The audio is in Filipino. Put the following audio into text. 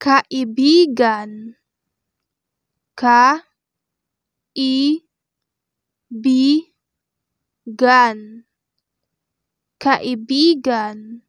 kaibigan ka i bi gan kaibigan